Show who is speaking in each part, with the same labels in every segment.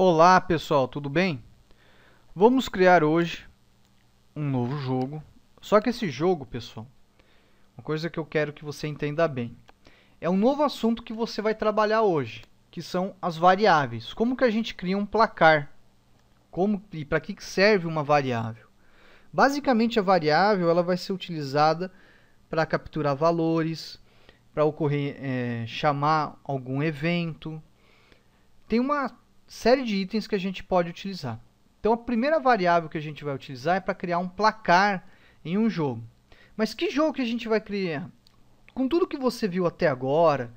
Speaker 1: Olá pessoal, tudo bem? Vamos criar hoje um novo jogo. Só que esse jogo, pessoal, uma coisa que eu quero que você entenda bem. É um novo assunto que você vai trabalhar hoje, que são as variáveis. Como que a gente cria um placar? Como e para que serve uma variável? Basicamente a variável ela vai ser utilizada para capturar valores, para ocorrer é, chamar algum evento. Tem uma série de itens que a gente pode utilizar. Então a primeira variável que a gente vai utilizar é para criar um placar em um jogo. Mas que jogo que a gente vai criar? Com tudo que você viu até agora,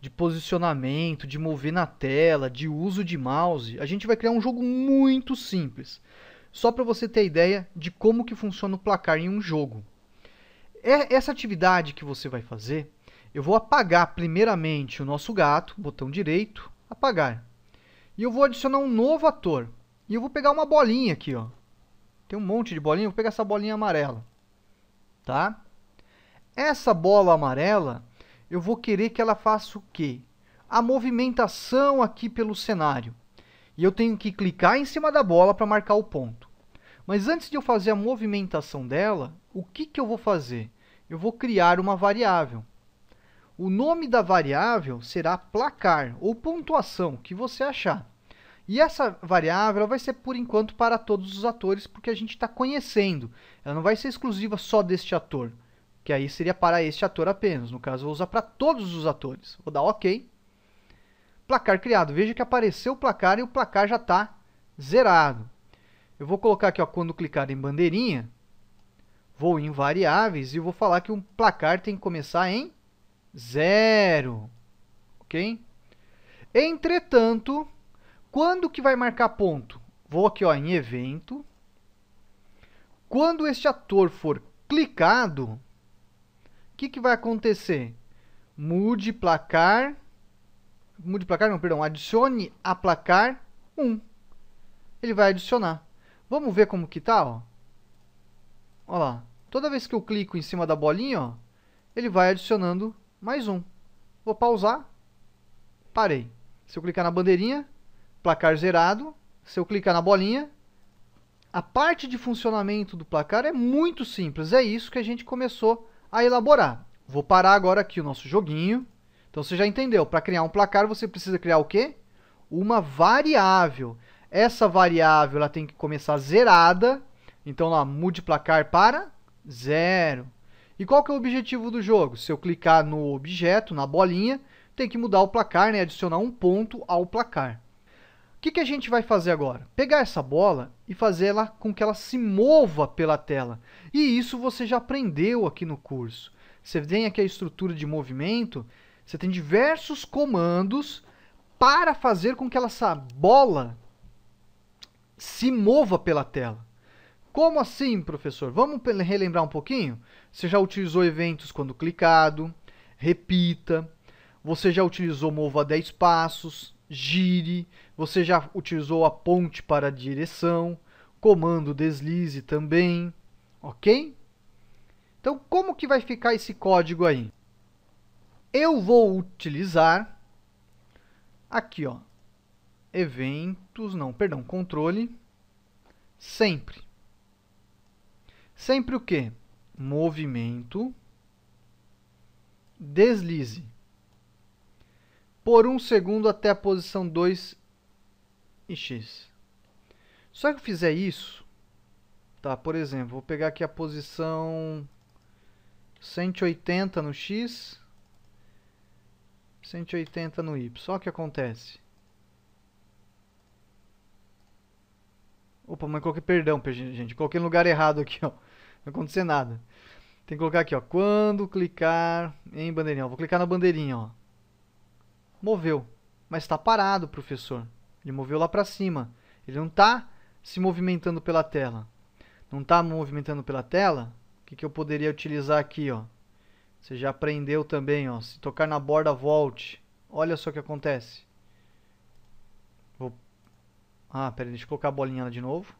Speaker 1: de posicionamento, de mover na tela, de uso de mouse, a gente vai criar um jogo muito simples. Só para você ter ideia de como que funciona o placar em um jogo. É essa atividade que você vai fazer, eu vou apagar primeiramente o nosso gato, botão direito, apagar. E eu vou adicionar um novo ator. E eu vou pegar uma bolinha aqui, ó. Tem um monte de bolinha, eu vou pegar essa bolinha amarela. Tá? Essa bola amarela, eu vou querer que ela faça o quê? A movimentação aqui pelo cenário. E eu tenho que clicar em cima da bola para marcar o ponto. Mas antes de eu fazer a movimentação dela, o que, que eu vou fazer? Eu vou criar uma variável. O nome da variável será placar ou pontuação que você achar. E essa variável vai ser por enquanto para todos os atores, porque a gente está conhecendo. Ela não vai ser exclusiva só deste ator, que aí seria para este ator apenas. No caso, vou usar para todos os atores. Vou dar OK. Placar criado. Veja que apareceu o placar e o placar já está zerado. Eu vou colocar aqui, ó, quando clicar em bandeirinha, vou em variáveis e vou falar que o placar tem que começar em Zero. Ok? Entretanto, quando que vai marcar ponto? Vou aqui ó, em evento. Quando este ator for clicado, o que, que vai acontecer? Mude placar. Mude placar, não, perdão. Adicione a placar 1. Ele vai adicionar. Vamos ver como que tá, ó. Olha lá. Toda vez que eu clico em cima da bolinha, ó, ele vai adicionando mais um. Vou pausar, parei. Se eu clicar na bandeirinha, placar zerado. Se eu clicar na bolinha, a parte de funcionamento do placar é muito simples. É isso que a gente começou a elaborar. Vou parar agora aqui o nosso joguinho. Então você já entendeu, para criar um placar você precisa criar o quê? Uma variável. Essa variável ela tem que começar zerada. Então lá, mude placar para zero. E qual que é o objetivo do jogo? Se eu clicar no objeto, na bolinha, tem que mudar o placar, né? adicionar um ponto ao placar. O que, que a gente vai fazer agora? Pegar essa bola e fazer ela com que ela se mova pela tela. E isso você já aprendeu aqui no curso. Você tem aqui a estrutura de movimento, você tem diversos comandos para fazer com que essa bola se mova pela tela. Como assim, professor? Vamos relembrar um pouquinho? Você já utilizou eventos quando clicado, repita, você já utilizou mova 10 passos, gire, você já utilizou a ponte para a direção, comando deslize também, ok? Então, como que vai ficar esse código aí? Eu vou utilizar aqui, ó, eventos, não, perdão, controle, sempre. Sempre o quê Movimento, deslize. Por um segundo até a posição 2 e x. Só que eu fizer isso, tá? Por exemplo, vou pegar aqui a posição 180 no x, 180 no y. Só que acontece. Opa, mas coloquei perdão, gente. Coloquei no lugar errado aqui, ó vai acontecer nada. Tem que colocar aqui, ó, quando clicar em bandeirinha. Ó, vou clicar na bandeirinha, ó. Moveu, mas está parado, professor. Ele moveu lá para cima. Ele não está se movimentando pela tela. Não está movimentando pela tela? O que, que eu poderia utilizar aqui, ó? Você já aprendeu também, ó. Se tocar na borda, volte. Olha só o que acontece. Vou... Ah, pera aí, deixa eu colocar a bolinha lá de novo.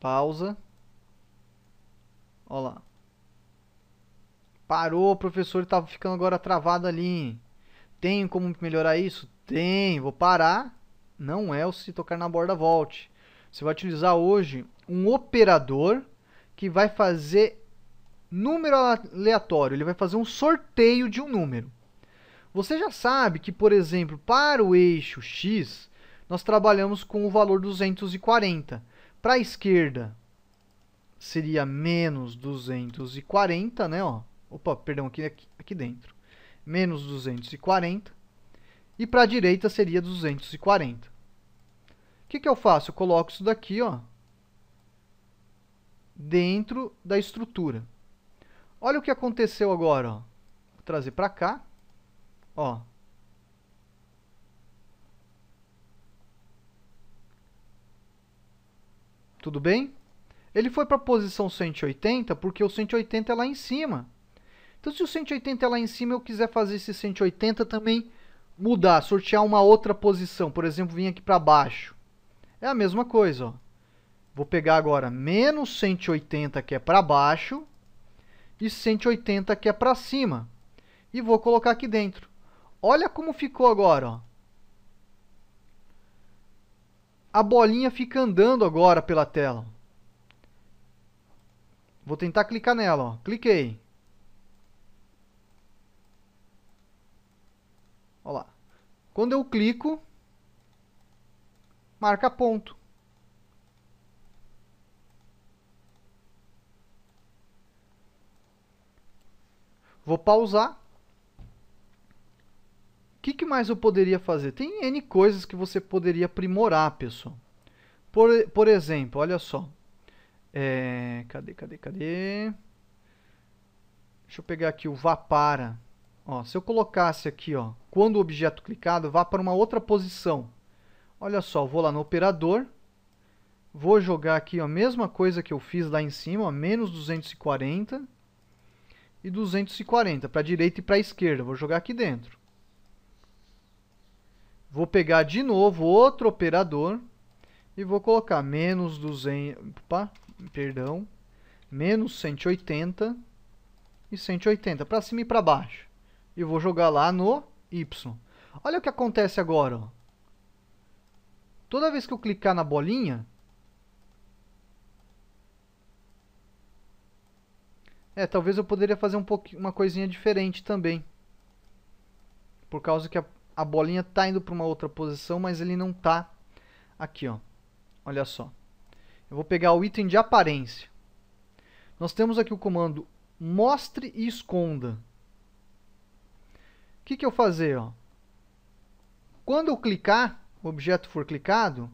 Speaker 1: Pausa. Olha lá. Parou, professor, estava ficando agora travado ali. Tem como melhorar isso? Tem, vou parar. Não é o se tocar na borda volte. Você vai utilizar hoje um operador que vai fazer número aleatório. Ele vai fazer um sorteio de um número. Você já sabe que, por exemplo, para o eixo x, nós trabalhamos com o valor 240. Para a esquerda, seria menos 240, né? Ó. Opa, perdão, aqui, aqui, dentro. Menos 240. E para a direita seria 240. O que, que eu faço? Eu coloco isso daqui, ó. Dentro da estrutura. Olha o que aconteceu agora, ó. Vou trazer para cá, ó. Tudo bem? Ele foi para a posição 180 porque o 180 é lá em cima. Então, se o 180 é lá em cima, eu quiser fazer esse 180 também mudar, sortear uma outra posição. Por exemplo, vir aqui para baixo. É a mesma coisa. Ó. Vou pegar agora menos 180 que é para baixo e 180 que é para cima. E vou colocar aqui dentro. Olha como ficou agora. Ó. A bolinha fica andando agora pela tela. Vou tentar clicar nela, ó. Cliquei. Olha lá. Quando eu clico, marca ponto. Vou pausar. O que, que, mais eu poderia fazer? Tem N coisas que você poderia aprimorar, pessoal. Por, por exemplo, olha só. É, cadê, cadê, cadê? Deixa eu pegar aqui o vá para. Ó, se eu colocasse aqui, ó, quando o objeto clicado vá para uma outra posição. Olha só, vou lá no operador. Vou jogar aqui ó, a mesma coisa que eu fiz lá em cima, ó, menos 240 e 240 para direita e para esquerda. Vou jogar aqui dentro. Vou pegar de novo outro operador e vou colocar menos 200, opa, perdão, menos 180 e 180, para cima e para baixo. E vou jogar lá no Y. Olha o que acontece agora. Ó. Toda vez que eu clicar na bolinha... É, talvez eu poderia fazer um uma coisinha diferente também. Por causa que a, a bolinha está indo para uma outra posição, mas ele não está aqui, ó. Olha só. Eu vou pegar o item de aparência. Nós temos aqui o comando mostre e esconda. O que, que eu fazer? Ó? Quando eu clicar, o objeto for clicado,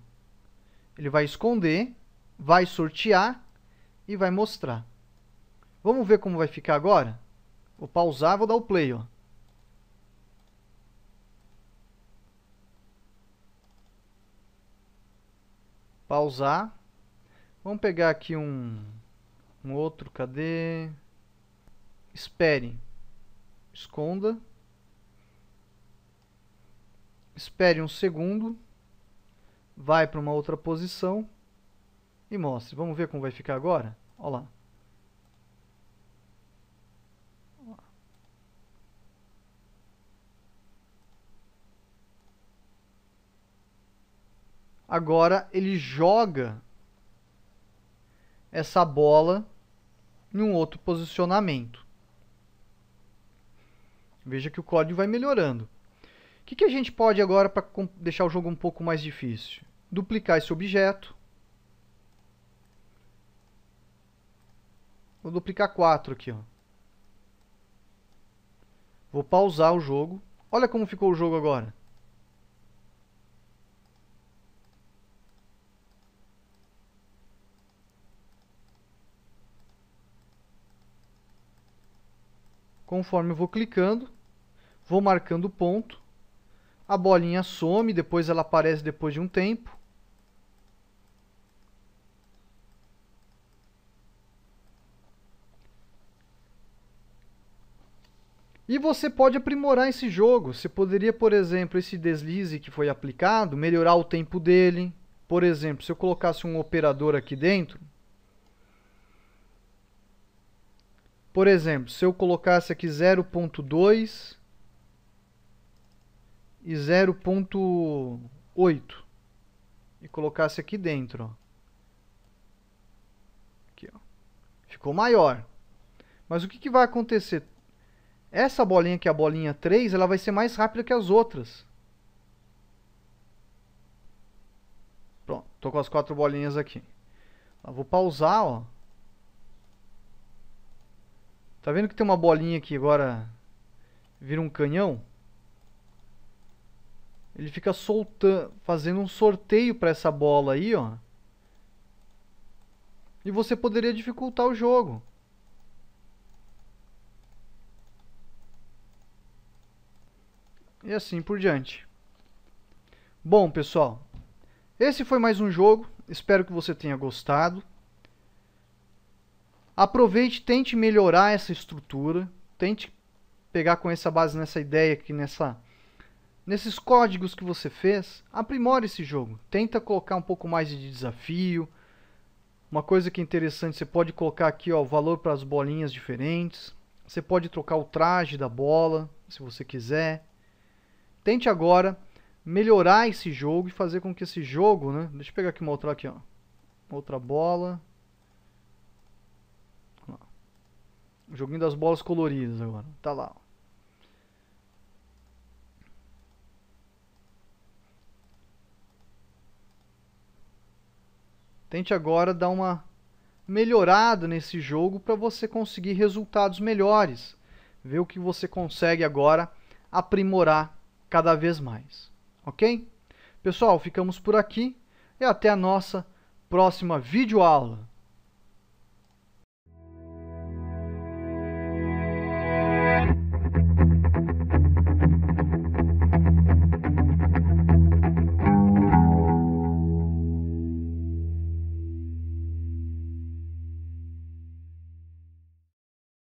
Speaker 1: ele vai esconder, vai sortear e vai mostrar. Vamos ver como vai ficar agora? Vou pausar, vou dar o play. Ó. Pausar. Vamos pegar aqui um, um outro, cadê? Espere. Esconda. Espere um segundo. Vai para uma outra posição. E mostre. Vamos ver como vai ficar agora? Olha lá. Agora ele joga essa bola em um outro posicionamento. Veja que o código vai melhorando. O que, que a gente pode agora para deixar o jogo um pouco mais difícil? Duplicar esse objeto. Vou duplicar 4 aqui. Ó. Vou pausar o jogo. Olha como ficou o jogo agora. Conforme eu vou clicando, vou marcando o ponto. A bolinha some, depois ela aparece depois de um tempo. E você pode aprimorar esse jogo. Você poderia, por exemplo, esse deslize que foi aplicado, melhorar o tempo dele. Por exemplo, se eu colocasse um operador aqui dentro, Por exemplo, se eu colocasse aqui 0.2 e 0.8 e colocasse aqui dentro, ó. Aqui, ó. ficou maior. Mas o que, que vai acontecer? Essa bolinha que é a bolinha 3, ela vai ser mais rápida que as outras. Pronto, tô com as quatro bolinhas aqui. Eu vou pausar, ó. Tá vendo que tem uma bolinha aqui agora vira um canhão? Ele fica soltando, fazendo um sorteio para essa bola aí, ó. E você poderia dificultar o jogo. E assim por diante. Bom, pessoal, esse foi mais um jogo. Espero que você tenha gostado. Aproveite, tente melhorar essa estrutura, tente pegar com essa base nessa ideia aqui, nessa, nesses códigos que você fez, aprimore esse jogo. Tenta colocar um pouco mais de desafio. Uma coisa que é interessante, você pode colocar aqui ó, o valor para as bolinhas diferentes. Você pode trocar o traje da bola, se você quiser. Tente agora melhorar esse jogo e fazer com que esse jogo, né? Deixa eu pegar aqui uma outra aqui, ó. Outra bola. joguinho das bolas coloridas agora. Tá lá. Tente agora dar uma melhorada nesse jogo para você conseguir resultados melhores. Ver o que você consegue agora aprimorar cada vez mais. Ok? Pessoal, ficamos por aqui e até a nossa próxima videoaula.